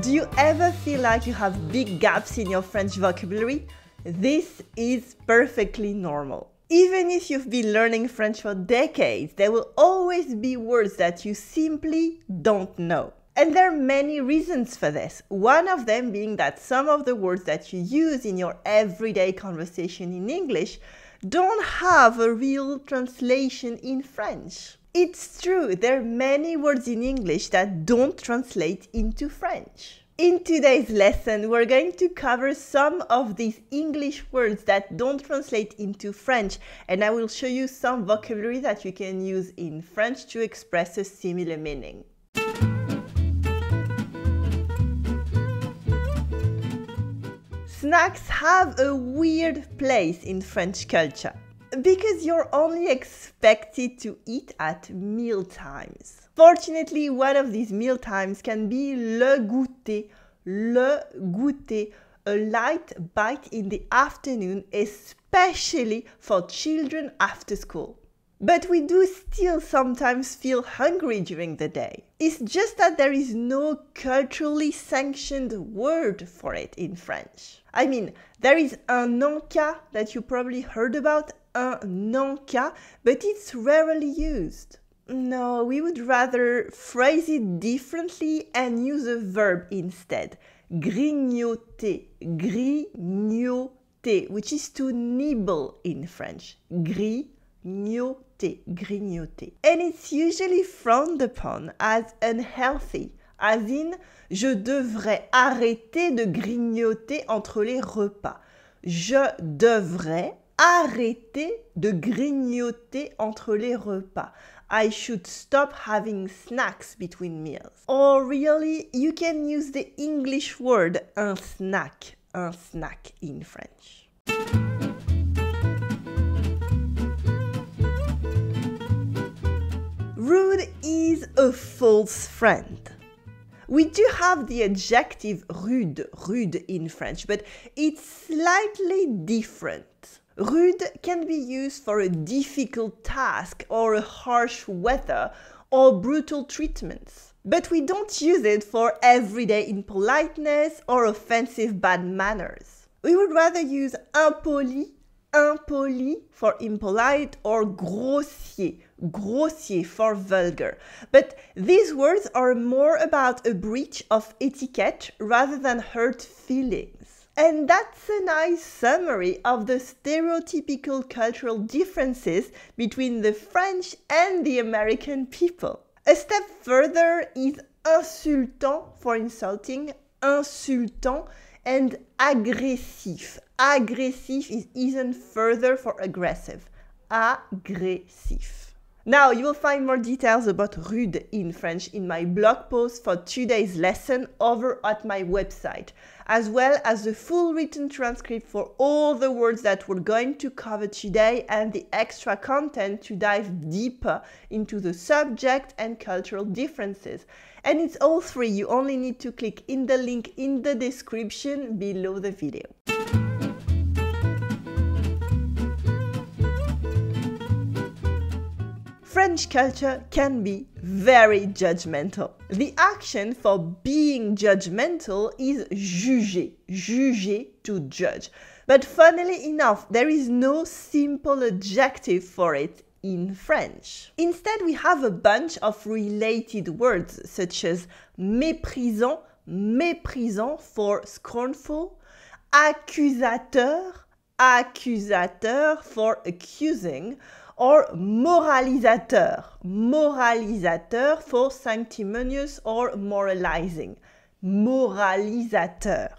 Do you ever feel like you have big gaps in your French vocabulary? This is perfectly normal. Even if you've been learning French for decades, there will always be words that you simply don't know. And there are many reasons for this. One of them being that some of the words that you use in your everyday conversation in English don't have a real translation in French. It's true, there are many words in English that don't translate into French. In today's lesson, we're going to cover some of these English words that don't translate into French, and I will show you some vocabulary that you can use in French to express a similar meaning. Snacks have a weird place in French culture because you're only expected to eat at meal times. Fortunately, one of these meal times can be le goûter, le goûter, a light bite in the afternoon, especially for children after school. But we do still sometimes feel hungry during the day. It's just that there is no culturally sanctioned word for it in French. I mean, there is un non-cas that you probably heard about un uh, non-cas, but it's rarely used. No, we would rather phrase it differently and use a verb instead. Grignoter, grignoter, which is to nibble in French. Grignoter, grignoter. And it's usually frowned upon as unhealthy, as in je devrais arrêter de grignoter entre les repas. Je devrais arrêter de grignoter entre les repas. I should stop having snacks between meals. Or oh, really, you can use the English word un snack, un snack in French. Rude is a false friend. We do have the adjective rude, rude in French, but it's slightly different. Rude can be used for a difficult task or a harsh weather or brutal treatments. But we don't use it for everyday impoliteness or offensive bad manners. We would rather use impoli, impoli for impolite or grossier, grossier for vulgar. But these words are more about a breach of etiquette rather than hurt feelings. And that's a nice summary of the stereotypical cultural differences between the French and the American people. A step further is insultant for insulting, insultant, and agressif. Aggressive is even further for aggressive. Aggressive. Now, you will find more details about Rude in French in my blog post for today's lesson over at my website, as well as the full written transcript for all the words that we're going to cover today and the extra content to dive deeper into the subject and cultural differences. And it's all free, you only need to click in the link in the description below the video. French culture can be very judgmental. The action for being judgmental is juger, juger, to judge. But funnily enough, there is no simple adjective for it in French. Instead, we have a bunch of related words such as méprisant, méprisant for scornful, accusateur, accusateur for accusing, or moralisateur. Moralisateur for sanctimonious or moralizing. Moralisateur.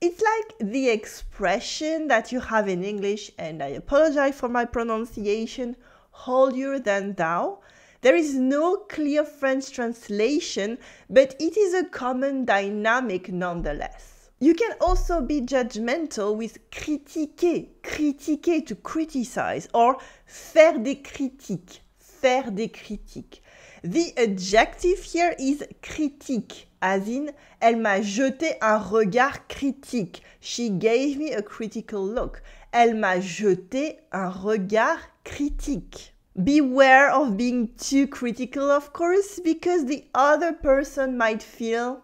It's like the expression that you have in English, and I apologize for my pronunciation, holier than thou. There is no clear French translation, but it is a common dynamic nonetheless. You can also be judgmental with critiquer, critiquer to criticize, or faire des critiques, faire des critiques. The adjective here is critique, as in elle m'a jeté un regard critique. She gave me a critical look. Elle m'a jeté un regard critique. Beware of being too critical, of course, because the other person might feel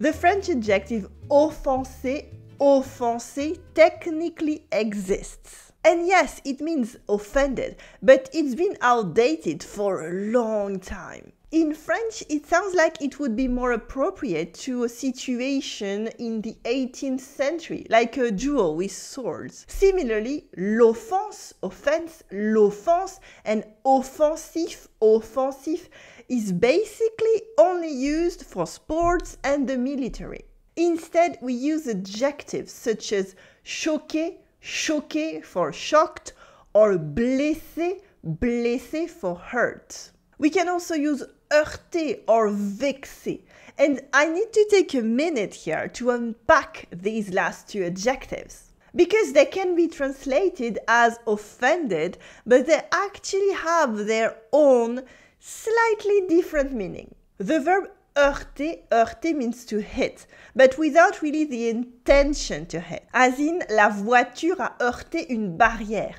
The French adjective offensé, offensé, technically exists. And yes, it means offended, but it's been outdated for a long time. In French, it sounds like it would be more appropriate to a situation in the 18th century, like a duel with swords. Similarly, l'offense, offense, l'offense, and offensif, offensif is basically only used for sports and the military. Instead, we use adjectives such as choqué, choqué for shocked, or blessé, blessé for hurt. We can also use heurté or vexé. And I need to take a minute here to unpack these last two adjectives. Because they can be translated as offended, but they actually have their own slightly different meaning. The verb heurter, heurter means to hit, but without really the intention to hit. As in, la voiture a heurté une barrière.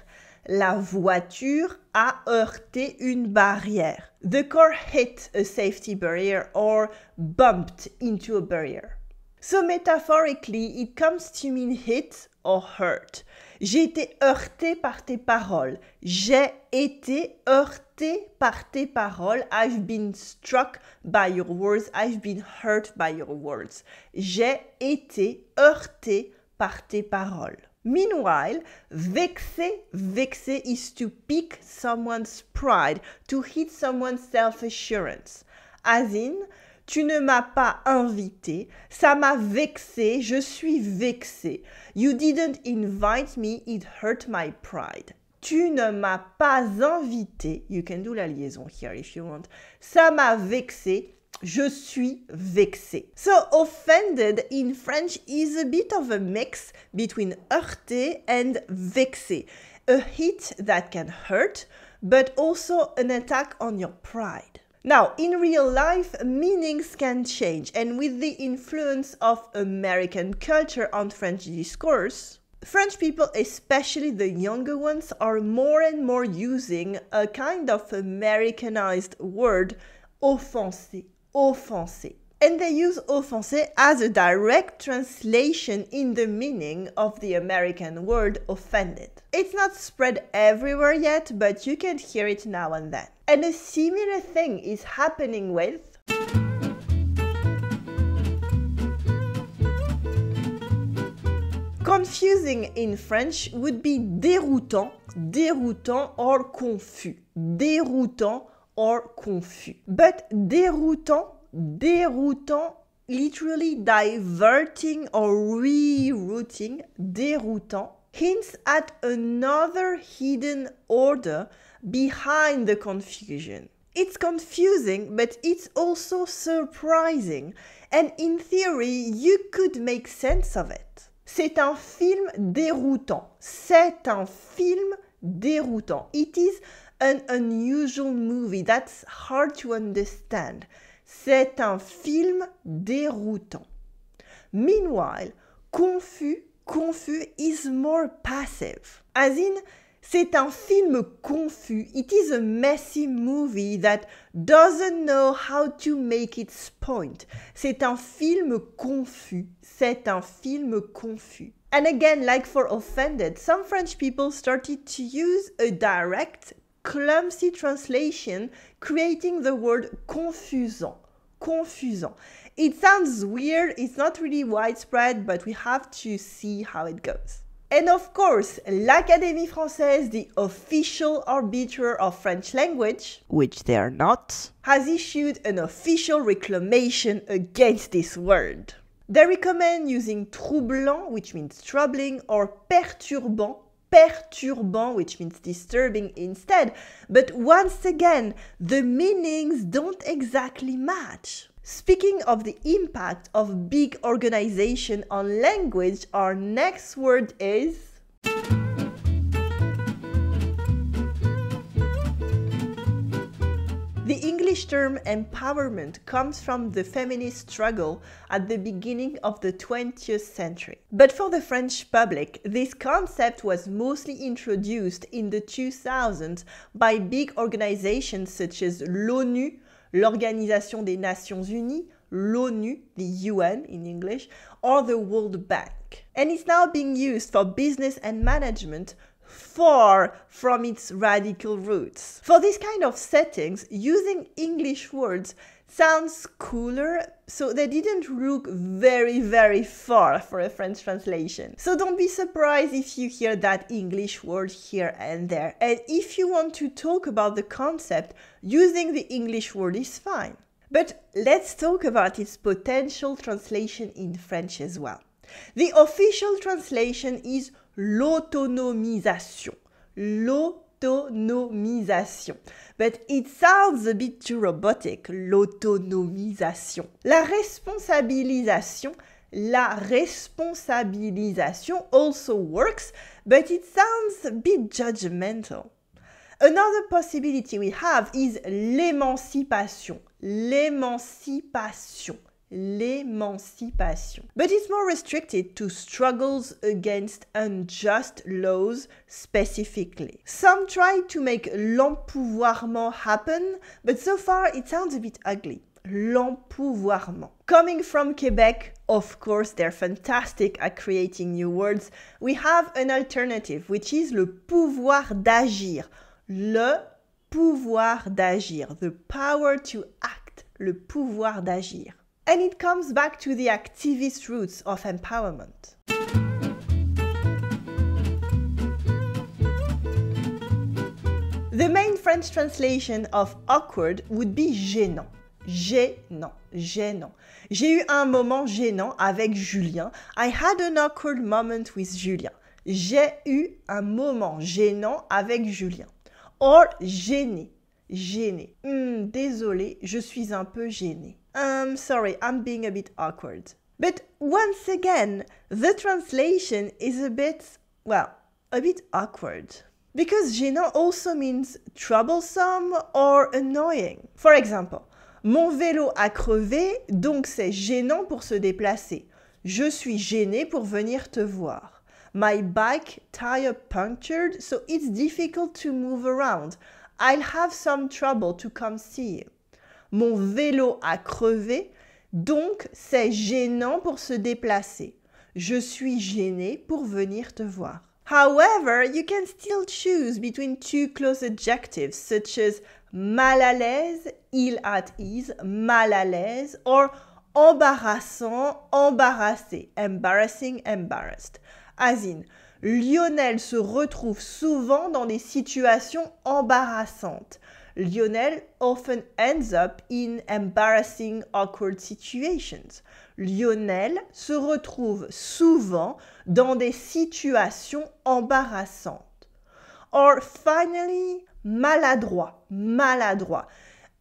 La voiture a heurté une barrière. The car hit a safety barrier or bumped into a barrier. So metaphorically, it comes to mean hit or hurt. J'ai été heurté par tes paroles. J'ai été heurté par tes paroles. I've been struck by your words. I've been hurt by your words. J'ai été heurté par tes paroles. Meanwhile, vexer, vexer is to pick someone's pride, to hit someone's self-assurance. As in, tu ne m'as pas invité. Ça m'a vexé. Je suis vexé. You didn't invite me. It hurt my pride. Tu ne m'as pas invité. You can do la liaison here if you want. Ça m'a vexé. Je suis vexé. So offended in French is a bit of a mix between heurté and vexé. A hit that can hurt, but also an attack on your pride. Now, in real life, meanings can change, and with the influence of American culture on French discourse, French people, especially the younger ones, are more and more using a kind of Americanized word, offensé, offensé and they use au français as a direct translation in the meaning of the American word offended. It's not spread everywhere yet, but you can hear it now and then. And a similar thing is happening with Confusing in French would be déroutant, déroutant or confus, déroutant or confus. But déroutant déroutant, literally diverting or rerouting, déroutant, hints at another hidden order behind the confusion. It's confusing, but it's also surprising, and in theory, you could make sense of it. C'est un film déroutant. C'est un film déroutant. It is an unusual movie that's hard to understand. C'est un film déroutant. Meanwhile, confus, confus is more passive. As in, c'est un film confus. It is a messy movie that doesn't know how to make its point. C'est un film confus. C'est un film confus. And again, like for offended, some French people started to use a direct clumsy translation, creating the word confusant. Confusant. It sounds weird, it's not really widespread, but we have to see how it goes. And of course, l'Académie Française, the official arbiter of French language, which they are not, has issued an official reclamation against this word. They recommend using troublant, which means troubling, or perturbant, perturbant, which means disturbing instead. But once again, the meanings don't exactly match. Speaking of the impact of big organization on language, our next word is English term empowerment comes from the feminist struggle at the beginning of the 20th century. But for the French public, this concept was mostly introduced in the 2000s by big organizations such as l'ONU, l'Organisation des Nations Unies, l'ONU, the UN in English, or the World Bank. And it's now being used for business and management far from its radical roots. For this kind of settings, using English words sounds cooler, so they didn't look very, very far for a French translation. So don't be surprised if you hear that English word here and there. And if you want to talk about the concept, using the English word is fine. But let's talk about its potential translation in French as well. The official translation is l'autonomisation. L'autonomisation. But it sounds a bit too robotic, l'autonomisation. La responsabilisation, la responsabilisation also works, but it sounds a bit judgmental. Another possibility we have is l'émancipation. L'émancipation. l'émancipation. But it's more restricted to struggles against unjust laws specifically. Some try to make l'empouvoirment happen, but so far it sounds a bit ugly. L'empouvoirment. Coming from Quebec, of course, they're fantastic at creating new words. We have an alternative, which is le pouvoir d'agir. Le pouvoir d'agir. The power to act. Le pouvoir d'agir. And it comes back to the activist roots of empowerment. The main French translation of awkward would be gênant. Gênant, gênant. J'ai eu un moment gênant avec Julien. I had an awkward moment with Julien. J'ai eu un moment gênant avec Julien. Or, gêné, gêné. Hmm, désolé, je suis un peu gêné. I'm um, sorry, I'm being a bit awkward. But once again, the translation is a bit, well, a bit awkward. Because gênant also means troublesome or annoying. For example, mon vélo a crevé, donc c'est gênant pour se déplacer. Je suis gêné pour venir te voir. My bike tire punctured, so it's difficult to move around. I'll have some trouble to come see you. Mon vélo a crevé, donc c'est gênant pour se déplacer. Je suis gêné pour venir te voir. However, you can still choose between two close adjectives such as mal à l'aise, ill at ease, mal à l'aise, or embarrassant, embarrassé, embarrassing, embarrassed. As in, Lionel se retrouve souvent dans des situations embarrassantes. Lionel often ends up in embarrassing, awkward situations. Lionel se retrouve souvent dans des situations embarrassantes. Or finally, maladroit, maladroit.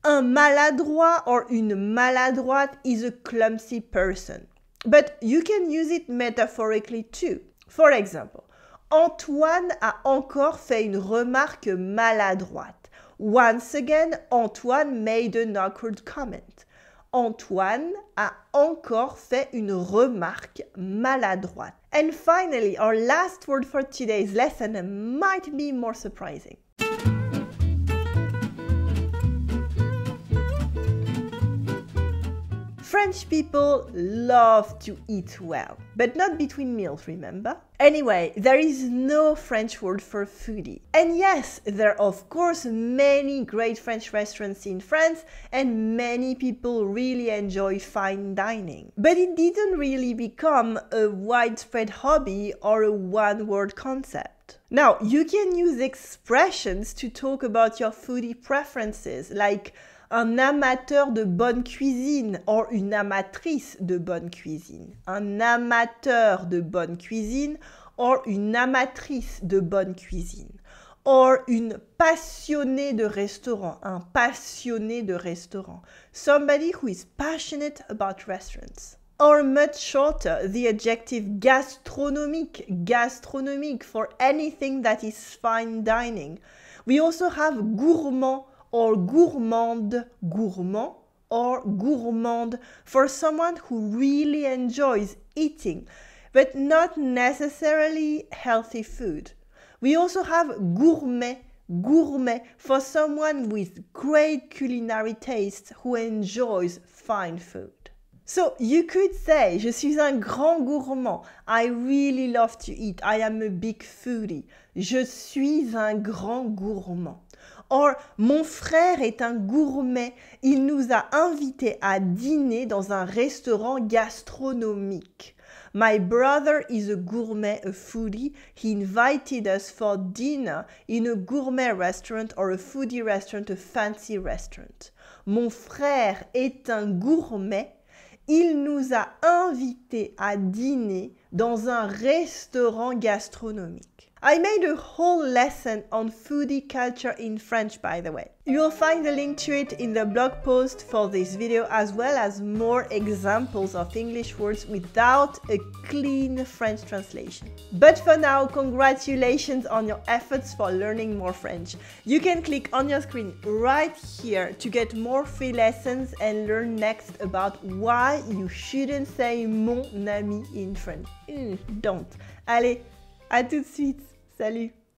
Un maladroit or une maladroite is a clumsy person. But you can use it metaphorically too. For example, Antoine a encore fait une remarque maladroite. Once again, Antoine made an awkward comment. Antoine a encore fait une remarque maladroite. And finally, our last word for today's lesson might be more surprising. French people love to eat well, but not between meals, remember? Anyway, there is no French word for foodie. And yes, there are of course many great French restaurants in France and many people really enjoy fine dining. But it didn't really become a widespread hobby or a one-word concept. Now, you can use expressions to talk about your foodie preferences like un amateur de bonne cuisine or une amatrice de bonne cuisine. Un amateur de bonne cuisine or une amatrice de bonne cuisine. Or une passionnée de restaurant, un passionné de restaurant. Somebody who is passionate about restaurants. Or much shorter, the adjective gastronomique, gastronomique for anything that is fine dining. We also have gourmand or gourmand, gourmand, or gourmand for someone who really enjoys eating, but not necessarily healthy food. We also have gourmet, gourmet for someone with great culinary taste who enjoys fine food. So you could say, je suis un grand gourmand. I really love to eat. I am a big foodie. Je suis un grand gourmand. or, mon frère est un gourmet. Il nous a invités à dîner dans un restaurant gastronomique. My brother is a gourmet, a foodie. He invited us for dinner in a gourmet restaurant or a foodie restaurant, a fancy restaurant. Mon frère est un gourmet. Il nous a invités à dîner dans un restaurant gastronomique. I made a whole lesson on foodie culture in French, by the way. You'll find the link to it in the blog post for this video, as well as more examples of English words without a clean French translation. But for now, congratulations on your efforts for learning more French. You can click on your screen right here to get more free lessons and learn next about why you shouldn't say mon ami in French. Mm, don't. Allez, à tout de suite. Salut